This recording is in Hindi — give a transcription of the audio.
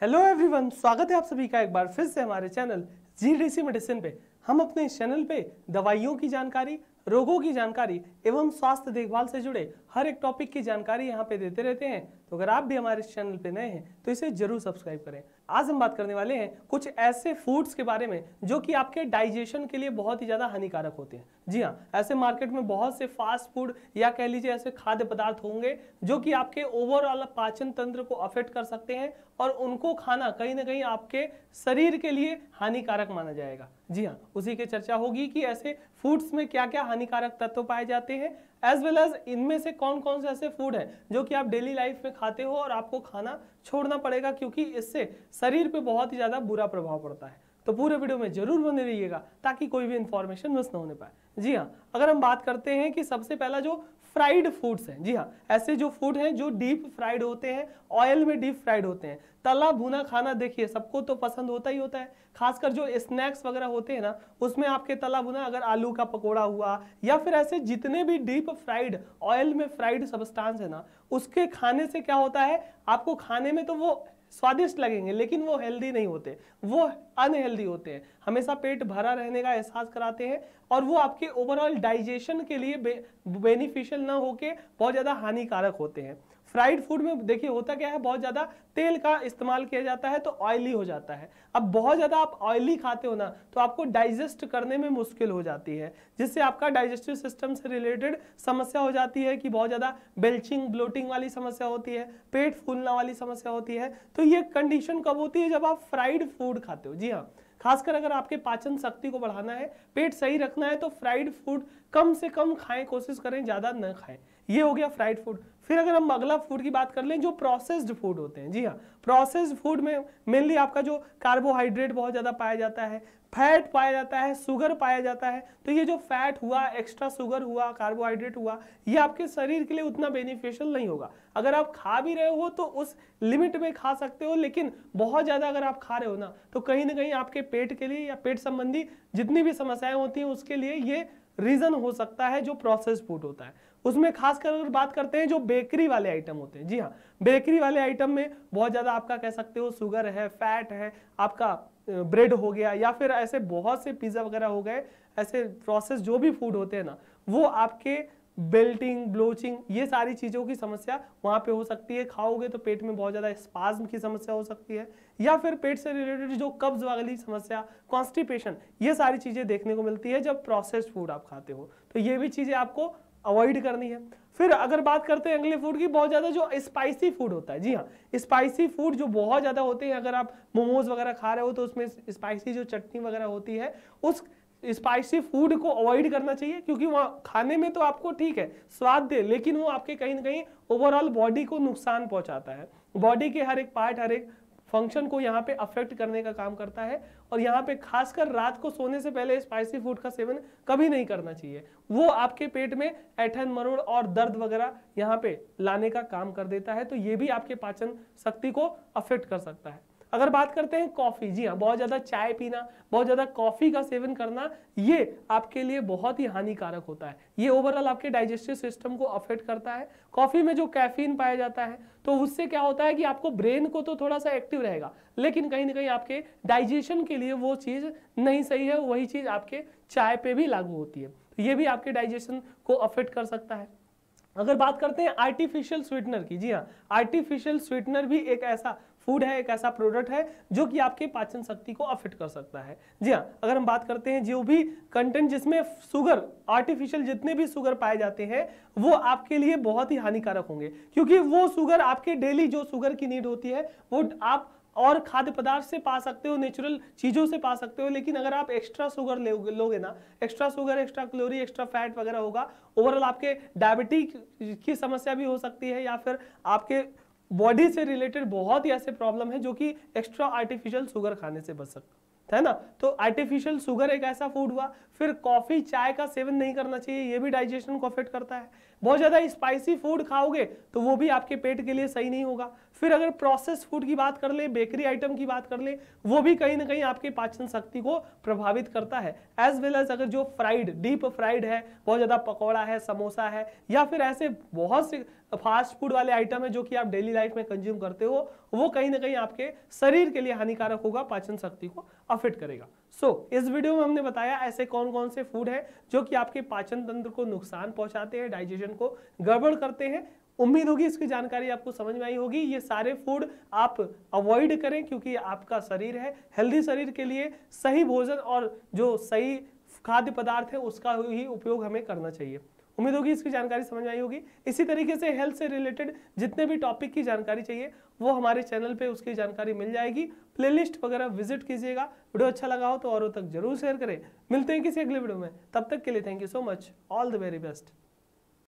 हेलो एवरीवन स्वागत है आप सभी का एक बार फिर से हमारे चैनल जी डी मेडिसिन पे हम अपने इस चैनल पे दवाइयों की जानकारी रोगों की जानकारी एवं स्वास्थ्य देखभाल से जुड़े हर एक टॉपिक की जानकारी यहाँ पे देते रहते हैं तो अगर आप भी हमारे चैनल पे नए हैं तो इसे जरूर सब्सक्राइब करें आज हम बात करने वाले हैं कुछ ऐसे फूड्स के बारे में जो कि आपके डाइजेशन के लिए बहुत ही ज़्यादा हानिकारक होते हैं जी हाँ ऐसे मार्केट में बहुत से फास्ट फूड या कह लीजिए ऐसे खाद्य पदार्थ होंगे जो कि आपके ओवरऑल पाचन तंत्र को अफेक्ट कर सकते हैं और उनको खाना कहीं ना कहीं आपके शरीर के लिए हानिकारक माना जाएगा जी हाँ उसी की चर्चा होगी कि ऐसे फूड्स में क्या क्या हानिकारक तत्व पाए जाते हैं एज वेल एज इनमें से कौन कौन से ऐसे फूड हैं जो कि आप डेली लाइफ में खाते हो और आपको खाना छोड़ना पड़ेगा क्योंकि इससे शरीर पे बहुत ही ज़्यादा बुरा प्रभाव पड़ता है तो पूरे वीडियो में जरूर बने रहिएगा ताकि कोई भी इन्फॉर्मेशन मिस ना होने पाए जी हाँ अगर हम बात करते हैं कि सबसे पहला जो फ्राइड फूड्स हैं जी हाँ ऐसे जो फूड हैं जो डीप फ्राइड होते हैं ऑयल में डीप फ्राइड होते हैं तला भुना खाना देखिए सबको तो पसंद होता ही होता है खासकर जो स्नैक्स वगैरह होते हैं ना उसमें आपके तला भुना अगर आलू का पकोड़ा हुआ या फिर ऐसे जितने भी डीप फ्राइड ऑयल में फ्राइड सबस्टांस है ना उसके खाने से क्या होता है आपको खाने में तो वो स्वादिष्ट लगेंगे लेकिन वो हेल्दी नहीं होते वो अनहेल्दी होते हैं हमेशा पेट भरा रहने का एहसास कराते हैं और वो आपके ओवरऑल डाइजेशन के लिए बेनिफिशियल ना होके बहुत ज़्यादा हानिकारक होते हैं फ्राइड फूड में देखिए होता क्या है बहुत ज़्यादा तेल का इस्तेमाल किया जाता है तो ऑयली हो जाता है अब बहुत ज़्यादा आप ऑयली खाते हो ना तो आपको डाइजेस्ट करने में मुश्किल हो जाती है जिससे आपका डाइजेस्टिव सिस्टम से रिलेटेड समस्या हो जाती है कि बहुत ज़्यादा बेल्चिंग ब्लोटिंग वाली समस्या होती है पेट फूलना वाली समस्या होती है तो ये कंडीशन कब होती है जब आप फ्राइड फूड खाते हो जी हाँ खासकर अगर आपके पाचन शक्ति को बढ़ाना है पेट सही रखना है तो फ्राइड फूड कम से कम खाएं कोशिश करें ज़्यादा न खाएं ये हो गया फ्राइड फूड फिर अगर हम अगला फूड की बात कर लें जो प्रोसेस्ड फूड होते हैं जी हाँ प्रोसेस्ड फूड में मेनली आपका जो कार्बोहाइड्रेट बहुत ज़्यादा पाया जाता है फैट पाया जाता है शुगर पाया जाता है तो ये जो फैट हुआ एक्स्ट्रा शुगर हुआ कार्बोहाइड्रेट हुआ ये आपके शरीर के लिए उतना बेनिफिशियल नहीं होगा अगर आप खा भी रहे हो तो उस लिमिट में खा सकते हो लेकिन बहुत ज़्यादा अगर आप खा रहे हो ना तो कहीं ना कहीं आपके पेट के लिए या पेट संबंधी जितनी भी समस्याएं होती हैं उसके लिए ये रीज़न हो सकता है जो प्रोसेस फूड होता है उसमें खासकर अगर बात करते हैं जो बेकरी वाले आइटम होते हैं जी हाँ बेकरी वाले आइटम में बहुत ज़्यादा आपका कह सकते हो शुगर है फैट है आपका ब्रेड हो गया या फिर ऐसे बहुत से पिज़्ज़ा वगैरह हो गए ऐसे प्रोसेस जो भी फूड होते हैं ना वो आपके बेल्टिंग ब्लोचिंग ये सारी चीज़ों की समस्या वहां पे हो सकती है खाओगे तो पेट में बहुत ज़्यादा स्पाज्म की समस्या हो सकती है या फिर पेट से रिलेटेड जो कब्ज वाली समस्या कॉन्स्टिपेशन ये सारी चीज़ें देखने को मिलती है जब प्रोसेस्ड फूड आप खाते हो तो ये भी चीज़ें आपको अवॉइड करनी है फिर अगर बात करते हैं अंगले फूड की बहुत ज़्यादा जो स्पाइसी फूड होता है जी हाँ स्पाइसी फूड जो बहुत ज़्यादा होते हैं अगर आप मोमोज वगैरह खा रहे हो तो उसमें स्पाइसी जो चटनी वगैरह होती है उस स्पाइसी फूड को अवॉइड करना चाहिए क्योंकि वहाँ खाने में तो आपको ठीक है स्वाद दे लेकिन वो आपके कहीं ना कहीं ओवरऑल बॉडी को नुकसान पहुंचाता है बॉडी के हर एक पार्ट हर एक फंक्शन को यहाँ पे अफेक्ट करने का काम करता है और यहाँ पे खासकर रात को सोने से पहले स्पाइसी फूड का सेवन कभी नहीं करना चाहिए वो आपके पेट में ऐठन मरोड़ और दर्द वगैरह यहाँ पे लाने का काम कर देता है तो ये भी आपके पाचन शक्ति को अफेक्ट कर सकता है अगर बात करते हैं कॉफ़ी जी हाँ बहुत ज़्यादा चाय पीना बहुत ज़्यादा कॉफ़ी का सेवन करना ये आपके लिए बहुत ही हानिकारक होता है ये ओवरऑल आपके डाइजेस्टिव सिस्टम को अफेक्ट करता है कॉफ़ी में जो कैफीन पाया जाता है तो उससे क्या होता है कि आपको ब्रेन को तो थोड़ा सा एक्टिव रहेगा लेकिन कहीं ना कहीं आपके डाइजेशन के लिए वो चीज़ नहीं सही है वही चीज़ आपके चाय पे भी लागू होती है तो ये भी आपके डाइजेशन को अफेक्ट कर सकता है अगर बात करते हैं आर्टिफिशियल स्वीटनर की जी हाँ आर्टिफिशियल स्वीटनर भी एक ऐसा फूड है एक ऐसा प्रोडक्ट है जो कि आपके पाचन शक्ति को अफेक्ट कर सकता है जी हाँ अगर हम बात करते हैं जो भी कंटेंट जिसमें शुगर आर्टिफिशियल जितने भी शुगर पाए जाते हैं वो आपके लिए बहुत ही हानिकारक होंगे क्योंकि वो शुगर आपके डेली जो शुगर की नीड होती है वो आप और खाद्य पदार्थ से पा सकते हो नेचुरल चीज़ों से पा सकते हो लेकिन अगर आप एक्स्ट्रा शुगर लोगे लोगे ना extra sugar extra calorie extra fat वगैरह होगा ओवरऑल आपके डायबिटीज की समस्या भी हो सकती है या फिर आपके बॉडी से रिलेटेड बहुत ही ऐसे प्रॉब्लम है जो कि एक्स्ट्रा आर्टिफिशियल शुगर खाने से बच सकता है ना तो आर्टिफिशियल शुगर एक ऐसा फूड हुआ फिर कॉफी चाय का सेवन नहीं करना चाहिए ये भी डाइजेशन को अफेक्ट करता है बहुत ज्यादा स्पाइसी फूड खाओगे तो वो भी आपके पेट के लिए सही नहीं होगा फिर अगर प्रोसेस फूड की बात कर ले बेकरी आइटम की बात कर ले वो भी कहीं ना कहीं आपके पाचन शक्ति को प्रभावित करता है एज वेल एज अगर जो फ्राइड डीप फ्राइड है बहुत ज्यादा पकौड़ा है समोसा है या फिर ऐसे बहुत से फास्ट फूड वाले आइटम है जो कि आप डेली लाइफ में कंज्यूम करते हो वो कहीं ना कहीं आपके शरीर के लिए हानिकारक होगा पाचन शक्ति को अफेक्ट करेगा सो so, इस वीडियो में हमने बताया ऐसे कौन कौन से फूड है जो कि आपके पाचन तंत्र को नुकसान पहुंचाते हैं डाइजेशन को गड़बड़ करते हैं उम्मीद होगी इसकी जानकारी आपको समझ में आई होगी ये सारे फूड आप अवॉइड करें क्योंकि आपका शरीर है हेल्दी शरीर के लिए सही भोजन और जो सही खाद्य पदार्थ है उसका ही उपयोग हमें करना चाहिए उम्मीद होगी इसकी जानकारी समझ आई होगी इसी तरीके से हेल्थ से रिलेटेड जितने भी टॉपिक की जानकारी चाहिए वो हमारे चैनल पे उसकी जानकारी मिल जाएगी प्लेलिस्ट वगैरह विजिट कीजिएगा वीडियो अच्छा लगा हो तो औरों तक जरूर शेयर करें मिलते हैं किसी अगले वीडियो में तब तक के लिए thank you so much all the very best